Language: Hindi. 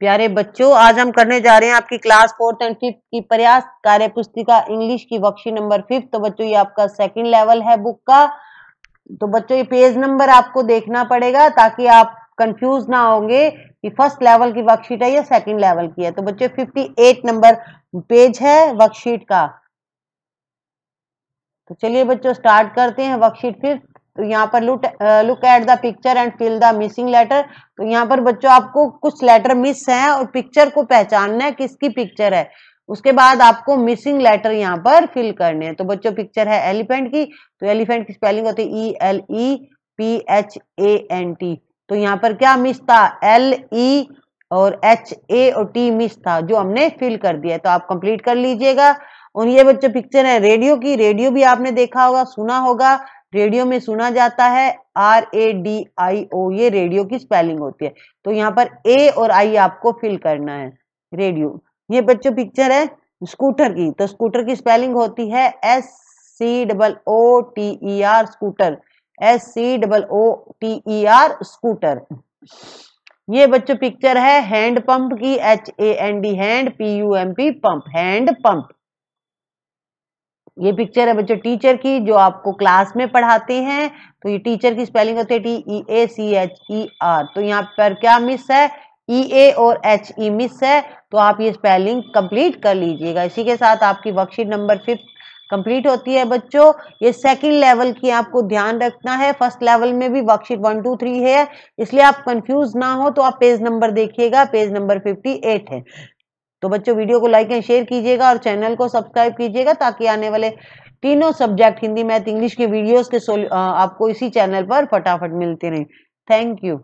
प्यारे बच्चों आज हम करने जा रहे हैं आपकी क्लास फोर्थ एंड फिफ्थ की प्रयास कार्य पुस्तिका इंग्लिश की बख्शी नंबर फिफ्थ तो बच्चों ये आपका सेकंड लेवल है बुक का तो बच्चों ये पेज नंबर आपको देखना पड़ेगा ताकि आप कंफ्यूज ना होंगे कि फर्स्ट लेवल की वर्कशीट है या सेकंड लेवल की है तो बच्चों एट नंबर पेज है वर्कशीट का तो चलिए बच्चों स्टार्ट करते हैं वर्कशीट फिफ्थ तो यहाँ पर लुट look at the picture and fill the missing letter तो यहाँ पर बच्चों आपको कुछ लेटर मिस हैं और पिक्चर को पहचानना है किसकी पिक्चर है उसके बाद आपको मिसिंग लेटर यहाँ पर फिल करने हैं तो बच्चों पिक्चर है एलिफेंट की तो एलिफेंट की स्पेलिंग होती है E L E P H A N T तो यहाँ पर क्या मिस था एल ई e और एच ए और टी मिस था जो हमने फिल कर दिया तो आप कंप्लीट कर लीजिएगा और ये बच्चों पिक्चर है रेडियो की रेडियो भी आपने देखा होगा सुना होगा रेडियो में सुना जाता है आर ए डी आई ओ ये रेडियो की स्पेलिंग होती है तो यहाँ पर ए और आई आपको फिल करना है रेडियो ये बच्चों पिक्चर है स्कूटर की तो स्कूटर की स्पेलिंग होती है S C double O T E R scooter S C double O T E R scooter ये बच्चों पिक्चर है हैंड पंप की H A N D hand P U M P pump hand pump ये पिक्चर है बच्चों टीचर की जो आपको क्लास में पढ़ाते हैं तो ये टीचर की स्पेलिंग होती है T E A C H E R तो यहाँ पर क्या मिस है ई e ए और एच ई मिस है तो आप ये स्पेलिंग कंप्लीट कर लीजिएगा इसी के साथ आपकी वर्कशीट नंबर फिफ्थ कंप्लीट होती है बच्चों ये सेकंड लेवल की आपको ध्यान रखना है फर्स्ट लेवल में भी वर्कशीट वन टू थ्री है इसलिए आप कंफ्यूज ना हो तो आप पेज नंबर देखिएगा पेज नंबर फिफ्टी एट है तो बच्चों वीडियो को लाइक एंड शेयर कीजिएगा और चैनल को सब्सक्राइब कीजिएगा ताकि आने वाले तीनों सब्जेक्ट हिंदी मैथ इंग्लिश के वीडियोस के आपको इसी चैनल पर फटाफट मिलते रहें थैंक यू